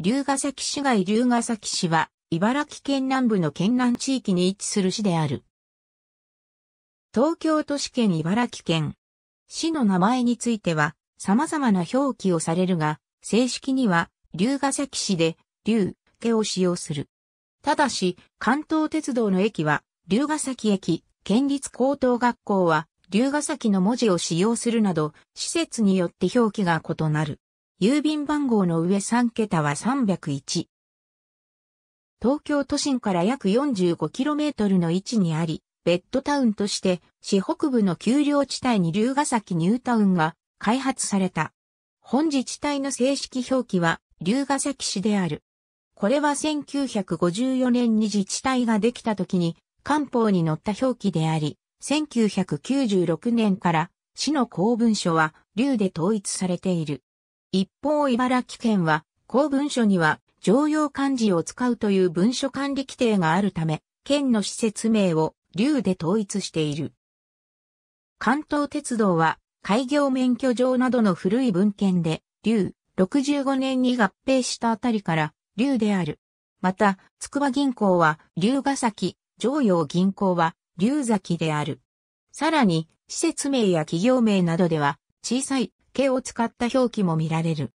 龍ヶ崎市街龍ヶ崎市は、茨城県南部の県南地域に位置する市である。東京都市圏茨城県。市の名前については、様々な表記をされるが、正式には、龍ヶ崎市で、龍、家を使用する。ただし、関東鉄道の駅は、龍ヶ崎駅、県立高等学校は、龍ヶ崎の文字を使用するなど、施設によって表記が異なる。郵便番号の上3桁は301。東京都心から約 45km の位置にあり、ベッドタウンとして市北部の丘陵地帯に龍ヶ崎ニュータウンが開発された。本自治体の正式表記は龍ヶ崎市である。これは1954年に自治体ができた時に官報に載った表記であり、1996年から市の公文書は龍で統一されている。一方茨城県は公文書には常用漢字を使うという文書管理規定があるため、県の施設名を竜で統一している。関東鉄道は開業免許状などの古い文献で、竜65年に合併したあたりから竜である。また、筑波銀行は竜ヶ崎、常用銀行は竜崎である。さらに、施設名や企業名などでは、小さいけを使った表記も見られる。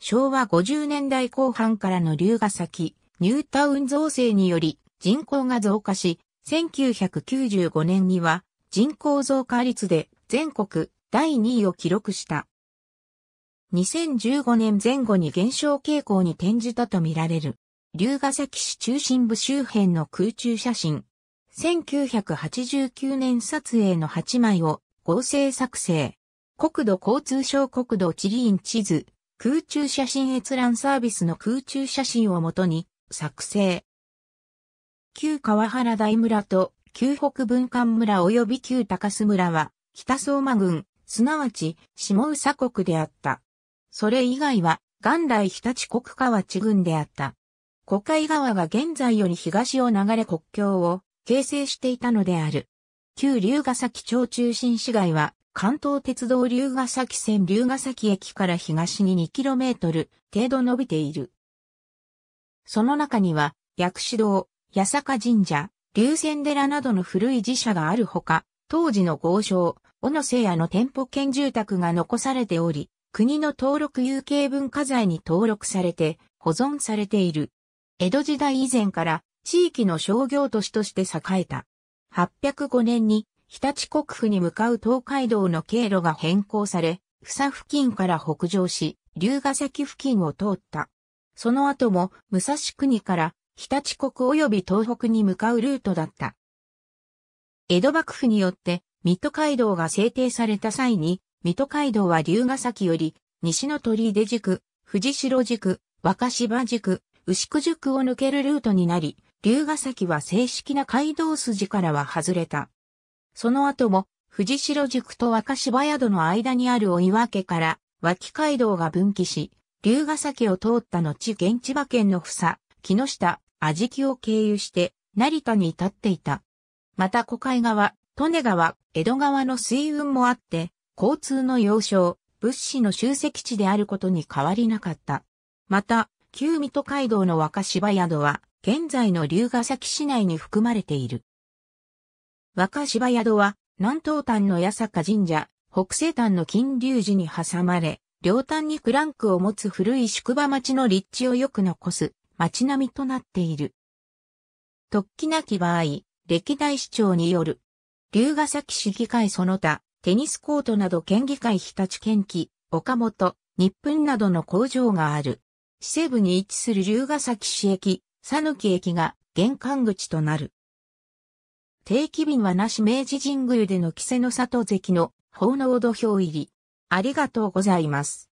昭和50年代後半からの龍ヶ崎、ニュータウン造成により人口が増加し、1995年には人口増加率で全国第2位を記録した。2015年前後に減少傾向に転じたとみられる。龍ヶ崎市中心部周辺の空中写真。1989年撮影の8枚を合成作成。国土交通省国土地理院地図、空中写真閲覧サービスの空中写真をもとに作成。旧川原大村と旧北文館村及び旧高須村は北相馬郡、すなわち下宇佐国であった。それ以外は元来日立国川地郡であった。国会川が現在より東を流れ国境を形成していたのである。旧龍ヶ崎町中心市街は関東鉄道龍ヶ崎線龍ヶ崎駅から東に 2km 程度伸びている。その中には、薬師堂、八坂神社、龍泉寺などの古い寺社があるほか、当時の豪商、小野聖也の店舗兼住宅が残されており、国の登録有形文化財に登録されて保存されている。江戸時代以前から地域の商業都市として栄えた。805年に日立国府に向かう東海道の経路が変更され、房付近から北上し、龍ヶ崎付近を通った。その後も武蔵国から日立国及び東北に向かうルートだった。江戸幕府によって水戸街道が制定された際に、水戸街道は龍ヶ崎より西の鳥出宿、藤代宿、若芝宿、牛久宿を抜けるルートになり、龍ヶ崎は正式な街道筋からは外れた。その後も、藤代塾と若芝宿の間にある追分から、脇街道が分岐し、龍ヶ崎を通った後現地馬県の房、木下、あじきを経由して、成田に至っていた。また古海川、利根川、江戸川の水運もあって、交通の要衝、物資の集積地であることに変わりなかった。また、旧水戸街道の若芝宿は、現在の龍ヶ崎市内に含まれている。若芝宿は、南東端の八坂神社、北西端の金龍寺に挟まれ、両端にクランクを持つ古い宿場町の立地をよく残す町並みとなっている。突起なき場合、歴代市長による、龍ヶ崎市議会その他、テニスコートなど県議会日立県議、岡本、日本などの工場がある。市西部に位置する龍ヶ崎市駅、佐抜駅が玄関口となる。定期便はなし明治神宮での稀勢の里関の奉納土俵入り。ありがとうございます。